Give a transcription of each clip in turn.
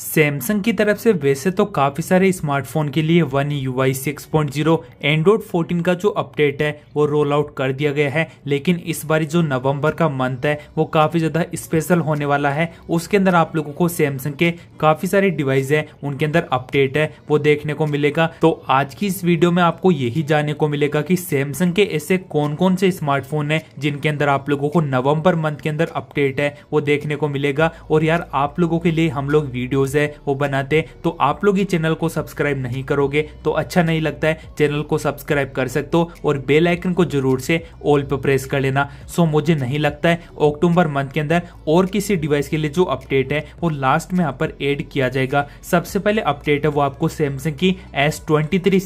Samsung की तरफ से वैसे तो काफ़ी सारे स्मार्टफोन के लिए one U I six point zero Android fourteen का जो अपडेट है वो रोल आउट कर दिया गया है लेकिन इस बार जो नवंबर का मंथ है वो काफ़ी ज़्यादा स्पेशल होने वाला है उसके अंदर आप लोगों को सैमसंग के काफ़ी सारे डिवाइस है उनके अंदर अपडेट है वो देखने को मिलेगा तो आज की इस वीडियो में आपको यही जानने को मिलेगा कि सैमसंग के ऐसे कौन कौन से स्मार्टफोन है जिनके अंदर आप लोगों को नवम्बर मंथ के अंदर अपडेट है वो देखने को मिलेगा और यार आप लोगों के लिए हम लोग वीडियोज वीडियोज़ है वो बनाते हैं तो आप लोग ही चैनल को सब्सक्राइब नहीं करोगे तो अच्छा नहीं लगता है चैनल को सब्सक्राइब कर सकते हो और बेल आइकन को जरूर से ऑल पर प्रेस कर लेना सो मुझे नहीं लगता है अक्टूबर मंथ के अंदर और किसी डिवाइस के लिए जो अपडेट है वो लास्ट में यहाँ पर एड किया जाएगा सबसे पहले अपडेट है वो आपको सैमसंग की एस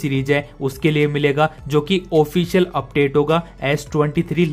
सीरीज है उसके लिए मिलेगा जो कि ऑफिशियल अपडेट होगा एस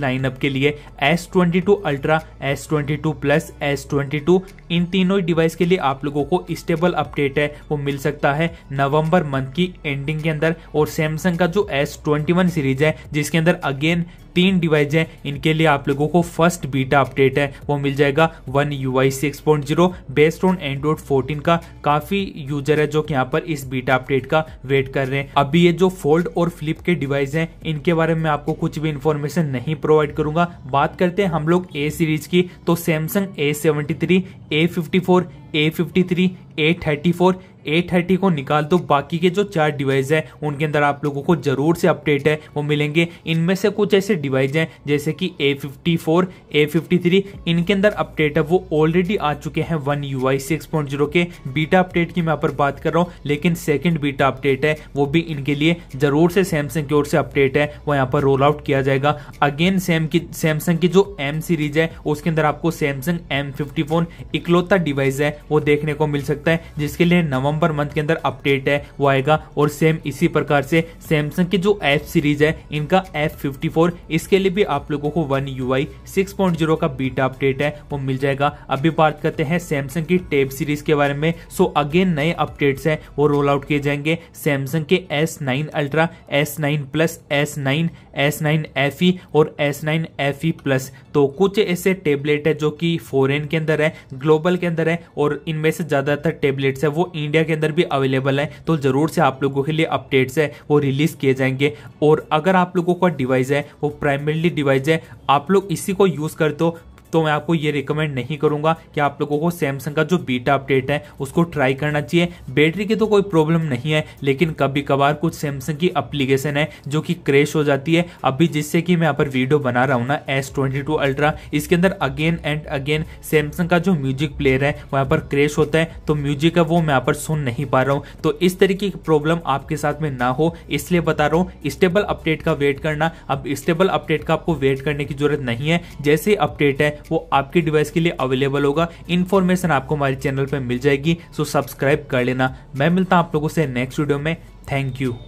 लाइनअप के लिए S twenty two ultra S twenty two plus S twenty two इन तीनों डिवाइस के लिए आप लोगों को को स्टेबल अपडेट है वो मिल सकता है नवंबर मंथ की एंडिंग के अंदर और सैमसंग का जो एस ट्वेंटी सीरीज है जिसके अंदर अगेन तीन डिवाइस हैं इनके लिए आप लोगों को फर्स्ट बीटा अपडेट है वो मिल जाएगा one U I six point zero based on Android fourteen का काफी यूजर है जो कि यहाँ पर इस बीटा अपडेट का वेट कर रहे हैं अभी ये जो फोल्ड और फ्लिप के डिवाइस हैं इनके बारे में आपको कुछ भी इन्फॉर्मेशन नहीं प्रोवाइड करूंगा बात करते हैं हम लोग ए सीरीज की तो Samsung A seventy three A fifty four A fifty three A thirty four A30 thirty को निकाल दो बाकी के जो चार डिवाइस हैं उनके अंदर आप लोगों को ज़रूर से अपडेट है वो मिलेंगे इनमें से कुछ ऐसे डिवाइस हैं जैसे कि A fifty four A fifty three इनके अंदर अपडेट है वो ऑलरेडी आ चुके हैं one U I six point zero के बीटा अपडेट की मैं यहाँ पर बात कर रहा हूँ लेकिन सेकेंड बीटा अपडेट है वो भी इनके लिए ज़रूर से सैमसंग की ओर से अपडेट है वो यहाँ पर रोल आउट किया जाएगा अगेन सेम की सैमसंग की जो एम सीरीज है उसके अंदर आपको सैमसंग एम फिफ्टी फोन इकलौता डिवाइस है वो देखने को मिल सकता है जिसके लिए नवा नवंबर मंथ के अंदर अपडेट है वो आएगा और सेम इसी प्रकार से सैमसंग की जो एफ सीरीज है इनका एफ फिफ्टी फोर इसके लिए भी आप लोगों को one U I six point zero का बीटा अपडेट है वो मिल जाएगा अभी बात करते हैं सैमसंग की टेप सीरीज के बारे में सो अगेन नए अपडेट है वो रोल आउट किए जाएंगे सैमसंग के S nine Ultra S nine plus S nine S nine F E और S nine F E plus तो कुछ ऐसे टेबलेट है जो कि फॉरेन के अंदर है ग्लोबल के अंदर है और इनमें से ज्यादातर टेबलेट्स है वो इंडिया इंडिया के अंदर भी अवेलेबल है तो ज़रूर से आप लोगों के लिए अपडेट्स है वो रिलीज़ किए जाएंगे और अगर आप लोगों का डिवाइस है वो प्राइमरली डिवाइस है आप लोग इसी को यूज़ कर दो तो मैं आपको ये रिकमेंड नहीं करूंगा कि आप लोगों को सैमसंग का जो बीटा अपडेट है उसको ट्राई करना चाहिए बैटरी की तो कोई प्रॉब्लम नहीं है लेकिन कभी कभार कुछ सैमसंग की अप्लीकेशन है जो कि क्रेश हो जाती है अभी जिससे कि मैं यहाँ पर वीडियो बना रहा हूँ ना एस ट्वेंटी टू अल्ट्रा इसके अंदर अगेन एंड अगेन सैमसंग का जो म्यूजिक प्लेयर है वहाँ पर क्रेश होता है तो म्यूजिक है वो मैं यहाँ पर सुन नहीं पा रहा हूँ तो इस तरीके की प्रॉब्लम आपके साथ में ना हो इसलिए बता रहा हूँ स्टेबल अपडेट का वेट करना अब स्टेबल अपडेट का आपको वेट करने की जरूरत नहीं है जैसे अपडेट है वो आपके डिवाइस के लिए अवेलेबल होगा इन्फॉर्मेशन आपको हमारे चैनल पर मिल जाएगी सो सब्सक्राइब कर लेना मैं मिलता हूँ आप लोगों से नेक्स्ट वीडियो में थैंक यू